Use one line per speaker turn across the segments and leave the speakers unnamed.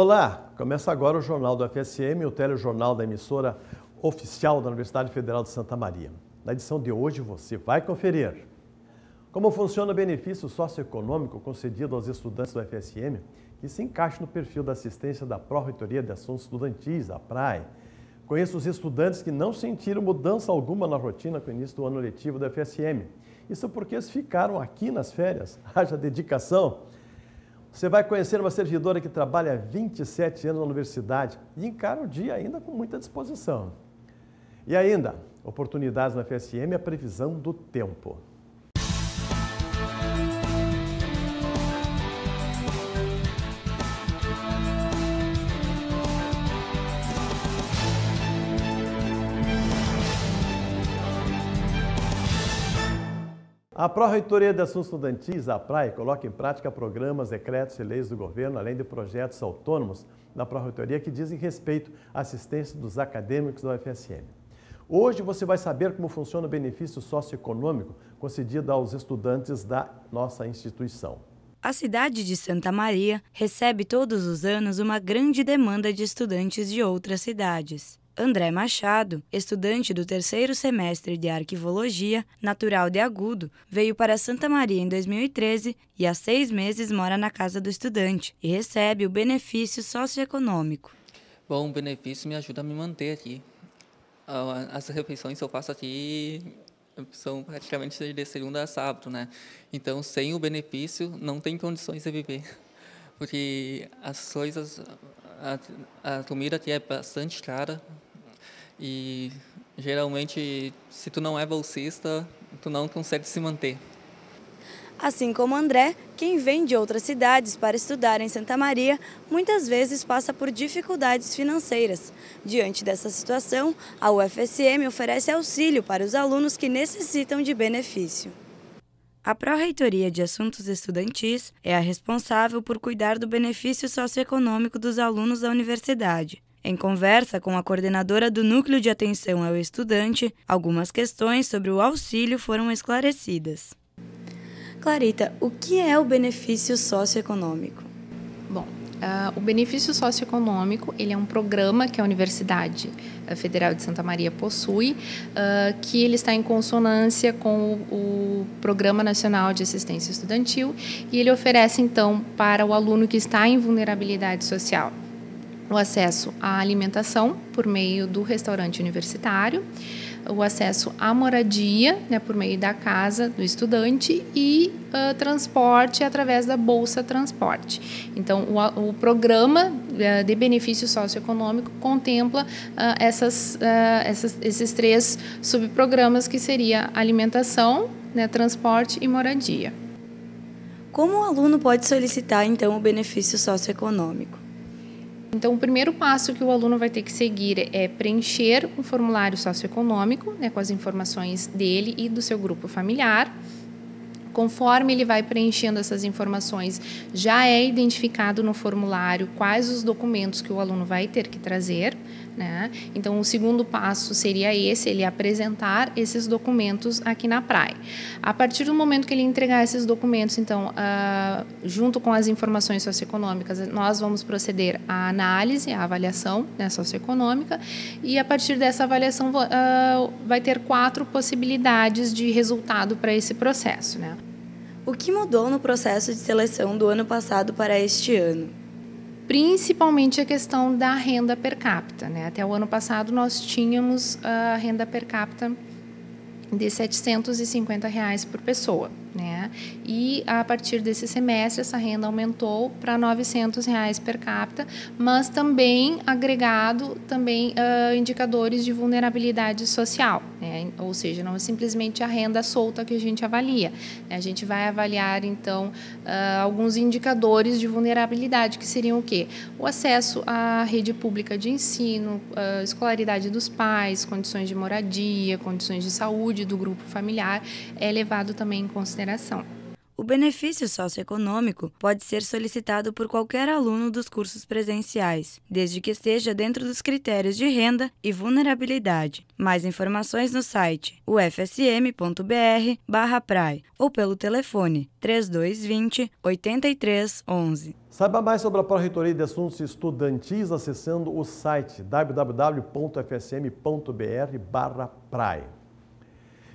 Olá, começa agora o Jornal do FSM, o telejornal da emissora oficial da Universidade Federal de Santa Maria. Na edição de hoje você vai conferir como funciona o benefício socioeconômico concedido aos estudantes do FSM que se encaixa no perfil da assistência da Pró-Reitoria de Assuntos Estudantis, a PRAE. Conheço os estudantes que não sentiram mudança alguma na rotina com o início do ano letivo do FSM. Isso porque eles ficaram aqui nas férias. Haja dedicação! Você vai conhecer uma servidora que trabalha 27 anos na universidade e encara o dia ainda com muita disposição. E ainda, oportunidades na FSM e a previsão do tempo. A Pró-Reitoria de Assuntos Estudantis, a PRAE, coloca em prática programas, decretos e leis do governo, além de projetos autônomos da Pró-Reitoria que dizem respeito à assistência dos acadêmicos da UFSM. Hoje você vai saber como funciona o benefício socioeconômico concedido aos estudantes da nossa instituição.
A cidade de Santa Maria recebe todos os anos uma grande demanda de estudantes de outras cidades. André Machado, estudante do terceiro semestre de arquivologia, natural de Agudo, veio para Santa Maria em 2013 e há seis meses mora na casa do estudante e recebe o benefício socioeconômico.
Bom, o benefício me ajuda a me manter aqui. As refeições eu faço aqui são praticamente de segunda a sábado, né? Então, sem o benefício, não tem condições de viver. Porque as coisas, a, a comida aqui é bastante cara, e geralmente, se tu não é bolsista, tu não consegue se manter.
Assim como André, quem vem de outras cidades para estudar em Santa Maria muitas vezes passa por dificuldades financeiras. Diante dessa situação, a UFSM oferece auxílio para os alunos que necessitam de benefício. A Pró-Reitoria de Assuntos Estudantis é a responsável por cuidar do benefício socioeconômico dos alunos da universidade. Em conversa com a coordenadora do Núcleo de Atenção ao Estudante, algumas questões sobre o auxílio foram esclarecidas.
Clarita, o que é o benefício socioeconômico? Bom, Uh, o benefício socioeconômico ele é um programa que a Universidade ah, Federal de Santa Maria possui, uh, que ele está em consonância com o, o, Programa Nacional de Assistência Estudantil e ele oferece então para o aluno que está em vulnerabilidade social o acesso à alimentação por meio do restaurante universitário, o acesso à moradia né, por meio da casa do estudante e uh, transporte através da Bolsa Transporte. Então, o, o programa uh, de benefício socioeconômico contempla uh, essas, ah, essas, esses três subprogramas que seria alimentação, né, transporte e moradia. Como o aluno pode solicitar, então, o benefício socioeconômico? Então, o primeiro passo que o aluno vai ter que seguir é preencher um formulário socioeconômico, né, com as informações dele e do seu grupo familiar. Conforme ele vai preenchendo essas informações, já é identificado no formulário quais os documentos que o aluno vai ter que trazer. Né? Então, o segundo passo seria esse: ele apresentar esses documentos aqui na praia. A partir do momento que ele entregar esses documentos, então, uh, junto com as informações socioeconômicas, nós vamos proceder à análise, à avaliação né, socioeconômica, e a partir dessa avaliação uh, vai ter quatro possibilidades de resultado para esse processo. Né? O que mudou no processo de seleção do ano passado para este ano? principalmente a questão da renda per capita. Né? Até o ano passado, nós tínhamos a ah, renda per capita de R$ 750 reais por pessoa. Né? E a partir desse semestre essa renda aumentou para 900 reais per capita, mas também agregado também uh, indicadores de vulnerabilidade social, né? Ou seja, não é simplesmente a renda solta que a gente avalia. Né? A gente vai avaliar então uh, alguns indicadores de vulnerabilidade que seriam o quê? O acesso à rede pública de ensino, uh, escolaridade dos pais, condições de moradia, condições de saúde do grupo familiar é levado também em consideração consideração. O benefício socioeconômico pode ser solicitado por qualquer aluno dos
cursos presenciais, desde que esteja dentro dos critérios de renda e vulnerabilidade. Mais informações no site ufsm.br/prae ou pelo
telefone 3220 8311. Saiba mais sobre a Pró-Reitoria de Assuntos Estudantis acessando o site www.fsm.br/prae.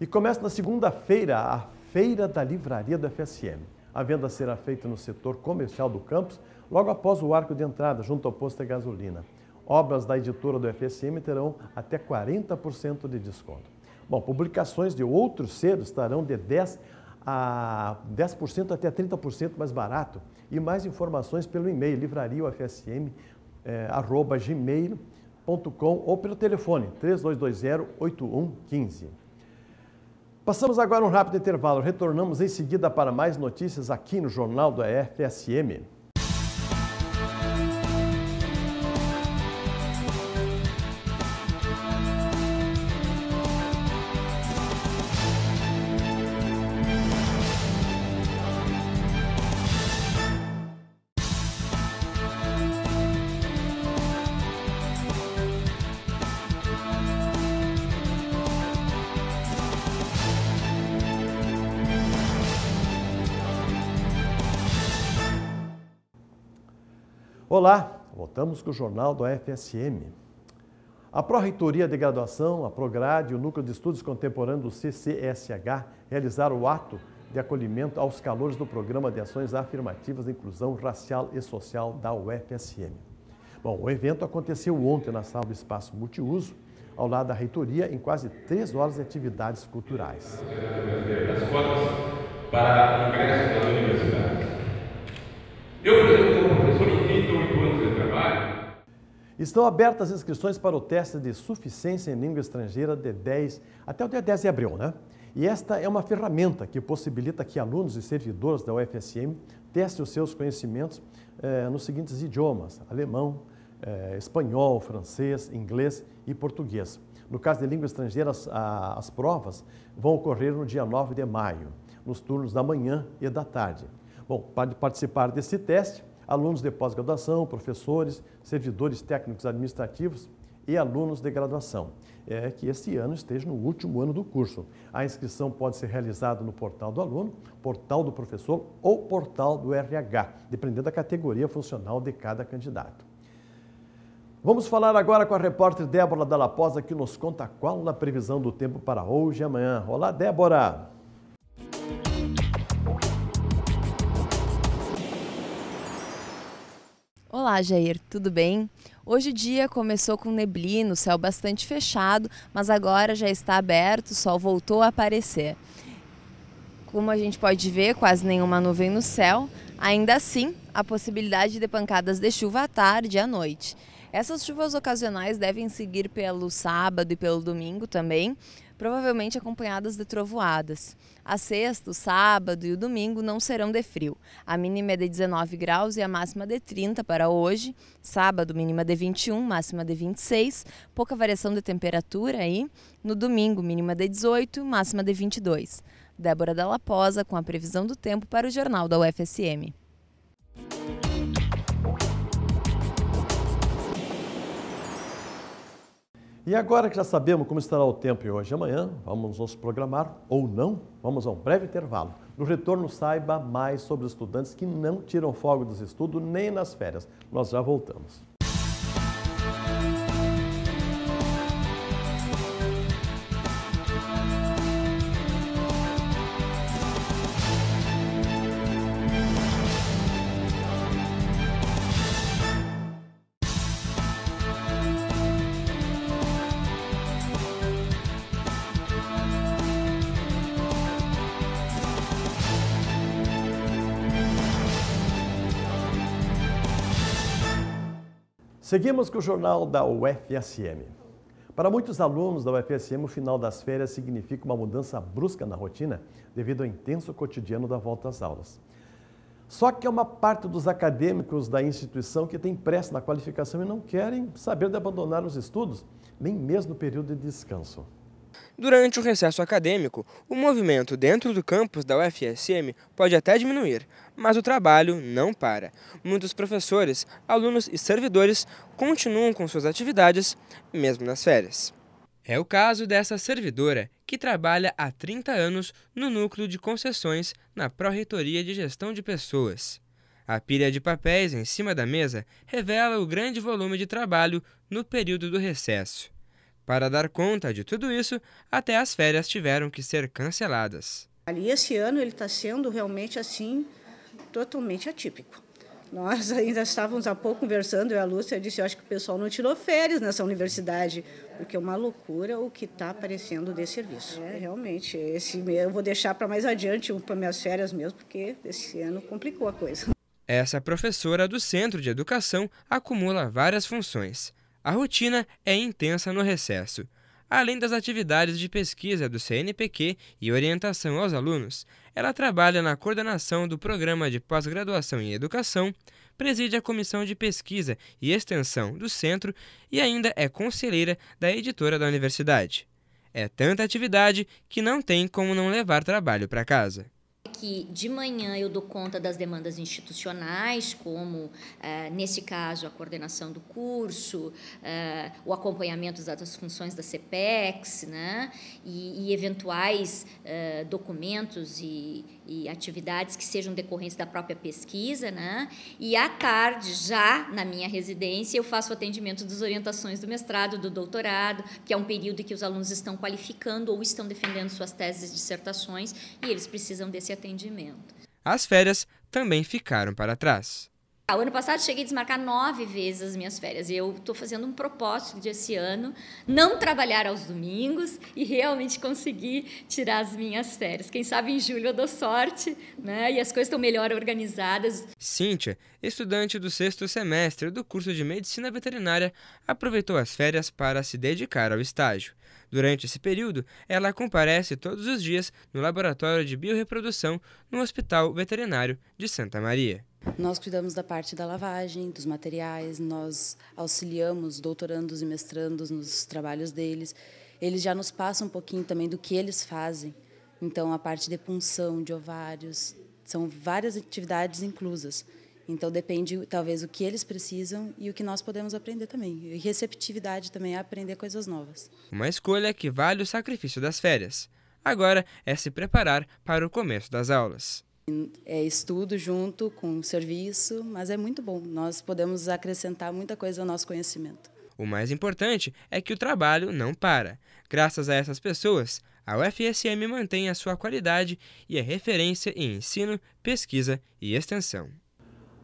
E começa na segunda-feira a Feira da Livraria do FSM. A venda será feita no setor comercial do campus, logo após o arco de entrada, junto ao posto de gasolina. Obras da editora do FSM terão até 40% de desconto. Bom, publicações de outros selos estarão de 10% a 10% até 30% mais barato. E mais informações pelo e-mail livrariaufsm.gmail.com eh, é, ou pelo telefone 3220-8115. Passamos agora um rápido intervalo. Retornamos em seguida para mais notícias aqui no Jornal do EFSM. Olá, voltamos com o Jornal do FSM. A Pró-Reitoria de Graduação, a Prograde e o Núcleo de Estudos Contemporâneos do CCSH realizaram o ato de acolhimento aos calores do Programa de Ações Afirmativas de Inclusão Racial e Social da UFSM. Bom, o evento aconteceu ontem na sala do espaço multiuso, ao lado da reitoria, em quase três horas de atividades culturais.
Para o
Eu, por exemplo, como professor,
Estão abertas as inscrições para o teste de suficiência em língua estrangeira de 10 até o dia 10 de abril, né? E esta é uma ferramenta que possibilita que alunos e servidores da UFSM testem os seus conhecimentos eh, nos seguintes idiomas: alemão, eh, espanhol, francês, inglês e português. No caso de língua estrangeira, as, a, as provas vão ocorrer no dia 9 de maio, nos turnos da manhã e da tarde. Bom, para participar desse teste, alunos de pós-graduação, professores, servidores técnicos administrativos e alunos de graduação. É que este ano esteja no último ano do curso. A inscrição pode ser realizada no portal do aluno, portal do professor ou portal do RH, dependendo da categoria funcional de cada candidato. Vamos falar agora com a repórter Débora Dalaposa, que nos conta qual a previsão do tempo para hoje e amanhã. Olá, Débora!
Olá, Jair, tudo bem? Hoje o dia começou com neblina, céu bastante fechado, mas agora já está aberto, o sol voltou a aparecer. Como a gente pode ver, quase nenhuma nuvem no céu, ainda assim, a possibilidade de pancadas de chuva à tarde e à noite. Essas chuvas ocasionais devem seguir pelo sábado e pelo domingo também, provavelmente acompanhadas de trovoadas. A sexta, o sábado e o domingo não serão de frio. A mínima é de 19 graus e a máxima de 30 para hoje. Sábado, mínima de 21, máxima de 26. Pouca variação de temperatura aí. No domingo, mínima de 18, máxima de 22. Débora Dalla Posa com a previsão do tempo para o Jornal da UFSM.
E agora que já sabemos como estará o tempo e hoje e amanhã, vamos nos programar ou não, vamos a um breve intervalo. No retorno, saiba mais sobre os estudantes que não tiram fogo dos estudos nem nas férias. Nós já voltamos. Seguimos com o jornal da UFSM. Para muitos alunos da UFSM, o final das férias significa uma mudança brusca na rotina devido ao intenso cotidiano da volta às aulas. Só que é uma parte dos acadêmicos da instituição que tem pressa na qualificação e não querem saber de abandonar os estudos, nem mesmo no período de descanso.
Durante o recesso acadêmico, o movimento dentro do campus da UFSM pode até diminuir, mas o trabalho não para. Muitos professores, alunos e servidores continuam com suas atividades, mesmo nas férias. É o caso dessa servidora, que trabalha há 30 anos no núcleo de concessões na Pró-Reitoria de Gestão de Pessoas. A pilha de papéis em cima da mesa revela o grande volume de trabalho no período do recesso. Para dar conta de tudo isso, até as férias tiveram que ser canceladas.
Ali esse ano ele está sendo realmente assim totalmente atípico. Nós ainda estávamos há pouco conversando, eu e a Lúcia disse, eu acho que o pessoal não tirou férias nessa universidade, porque é uma loucura o que está aparecendo desse serviço. É, realmente, esse, eu vou deixar para mais adiante, para minhas férias mesmo, porque esse ano complicou a coisa.
Essa professora do Centro de Educação acumula várias funções. A rotina é intensa no recesso. Além das atividades de pesquisa do CNPq e orientação aos alunos, ela trabalha na coordenação do Programa de Pós-Graduação em Educação, preside a Comissão de Pesquisa e Extensão do Centro e ainda é conselheira da editora da universidade. É tanta atividade que não tem como não levar trabalho para casa
que
de manhã eu dou conta das demandas institucionais, como, eh, nesse caso, a coordenação do curso, eh, o acompanhamento das funções da CPEX, né? e, e eventuais eh, documentos e, e, atividades que sejam decorrentes da própria pesquisa. Né? E à tarde, já na minha residência, eu faço o atendimento das orientações do mestrado, do doutorado, que é um período em que os alunos estão qualificando ou estão defendendo suas teses e dissertações, e eles precisam desse atendimento atendimento.
As férias também ficaram para trás.
Ah, o ano passado cheguei a desmarcar nove vezes as minhas férias e eu estou fazendo um propósito de esse ano não trabalhar aos domingos e realmente conseguir tirar as minhas férias. Quem sabe em julho eu dou sorte né? e as coisas estão melhor organizadas.
Cíntia, estudante do sexto semestre do curso de Medicina Veterinária, aproveitou as férias para se dedicar ao estágio. Durante esse período, ela comparece todos os dias no laboratório de bioreprodução no Hospital Veterinário de Santa Maria.
Nós cuidamos da parte da lavagem, dos materiais, nós auxiliamos doutorandos e mestrandos nos trabalhos deles. Eles já nos passam um pouquinho também do que eles fazem. Então, a parte de punção de ovários, são várias atividades inclusas. Então depende talvez o que eles precisam e o que nós podemos aprender também. E receptividade também é aprender coisas novas.
Uma escolha que vale o sacrifício das férias. Agora é se preparar para o começo das aulas.
É estudo junto com serviço, mas é muito bom. Nós podemos acrescentar muita coisa ao nosso conhecimento.
O mais importante é que o trabalho não para. Graças a essas pessoas, a UFSM mantém a sua qualidade e é referência em ensino, pesquisa e extensão.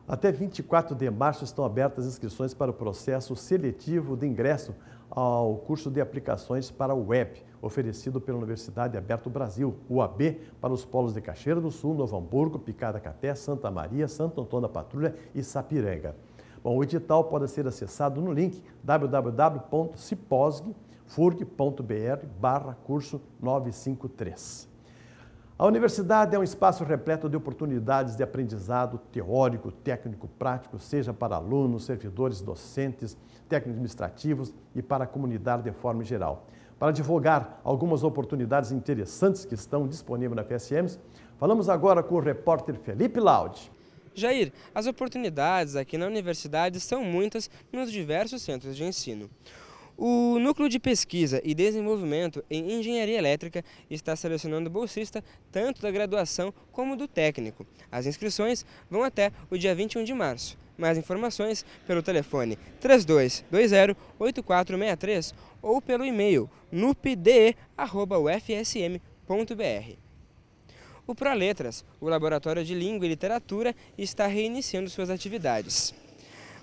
Até 24 de março estão abertas as inscrições para o processo seletivo de ingresso ao curso de aplicações para a web, oferecido pela Universidade Aberto Brasil, UAB, para os polos de Caxeira do Sul, Novo Hamburgo, Caté, Santa Maria, Santo Antônio da Patrulha e Sapiranga. Bom, o edital pode ser acessado no link www.ciposg.furg.br barra curso 953. A universidade é um espaço repleto de oportunidades de aprendizado teórico, técnico, prático, seja para alunos, servidores, docentes, técnicos administrativos e para a comunidade de forma geral. Para divulgar algumas oportunidades interessantes que estão disponíveis na PSMs, falamos agora com o repórter Felipe Laude.
Jair, as oportunidades aqui na universidade são muitas nos diversos centros de ensino. O Núcleo de Pesquisa e Desenvolvimento em Engenharia Elétrica está selecionando bolsista tanto da graduação como do técnico. As inscrições vão até o dia 21 de março. Mais informações pelo telefone 3220-8463 ou pelo e-mail nupde.ufsm.br. O Proletras, o Laboratório de Língua e Literatura, está reiniciando suas atividades.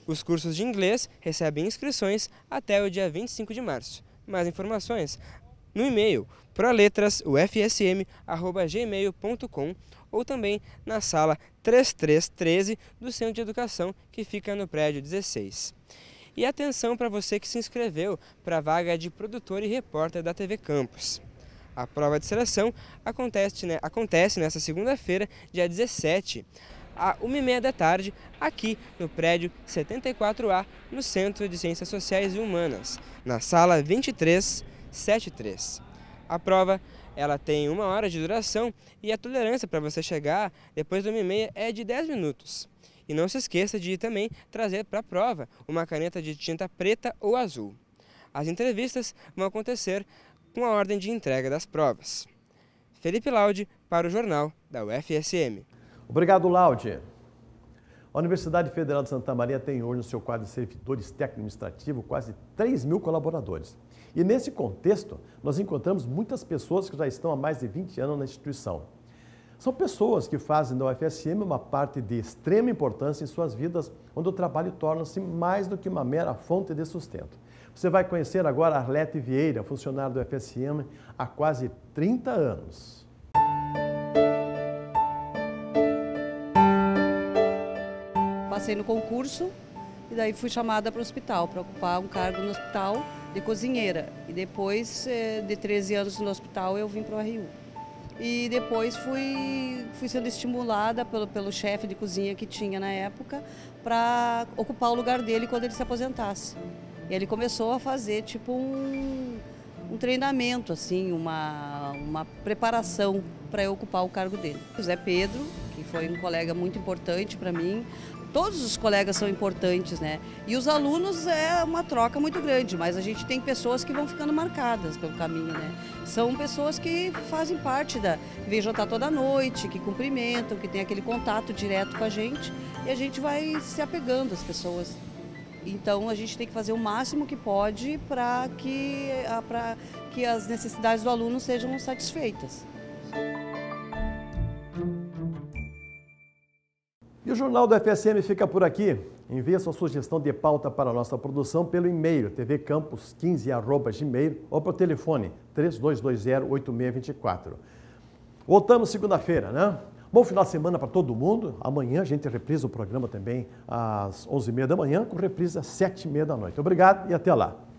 Os cursos de inglês recebem inscrições até o dia 25 de março. Mais informações no e-mail proletrasufsm.gmail.com ou também na sala 3313 do Centro de Educação, que fica no prédio 16. E atenção para você que se inscreveu para a vaga de produtor e repórter da TV Campus. A prova de seleção acontece, né, acontece nesta segunda-feira, dia 17 à 1h30 da tarde, aqui no prédio 74A, no Centro de Ciências Sociais e Humanas, na sala 2373. A prova ela tem uma hora de duração e a tolerância para você chegar depois do 1h30 é de 10 minutos. E não se esqueça de também trazer para a prova uma caneta de tinta preta ou azul. As entrevistas vão acontecer com a ordem de entrega das provas. Felipe Laude para o Jornal da UFSM.
Obrigado, Laude. A Universidade Federal de Santa Maria tem hoje no seu quadro de servidores técnico-administrativo quase 3 mil colaboradores. E nesse contexto, nós encontramos muitas pessoas que já estão há mais de 20 anos na instituição. São pessoas que fazem da UFSM uma parte de extrema importância em suas vidas, onde o trabalho torna-se mais do que uma mera fonte de sustento. Você vai conhecer agora Arlete Vieira, funcionária do UFSM há quase 30 anos.
passei no concurso e daí fui chamada para o hospital, para ocupar um cargo no hospital de cozinheira. E depois eh, de 13 anos no hospital eu vim para o RU. E depois fui, fui sendo estimulada pelo, pelo chefe de cozinha que tinha na época para ocupar o lugar dele quando ele se aposentasse. E ele começou a fazer tipo um, um treinamento, assim, uma, uma preparação para eu ocupar o cargo dele. José Pedro, que foi um colega muito importante para mim, todos os colegas são importantes, né? E os alunos é uma troca muito grande, mas a gente tem pessoas que vão ficando marcadas pelo caminho, né? São pessoas que fazem parte da. vêm jantar toda noite, que cumprimentam, que tem aquele contato direto com a gente e a gente vai se apegando às pessoas. Então a gente tem que fazer o máximo que pode para que, que as necessidades do aluno sejam satisfeitas.
o Jornal do FSM fica por aqui. Envie sua sugestão de pauta para a nossa produção pelo e-mail tvcampus15@gmail ou pelo telefone 32208624. Voltamos segunda-feira, né? Bom final de semana para todo mundo. Amanhã a gente reprisa o programa também às 11h30 da manhã, com reprisa às 7h30 da noite. Obrigado e até lá.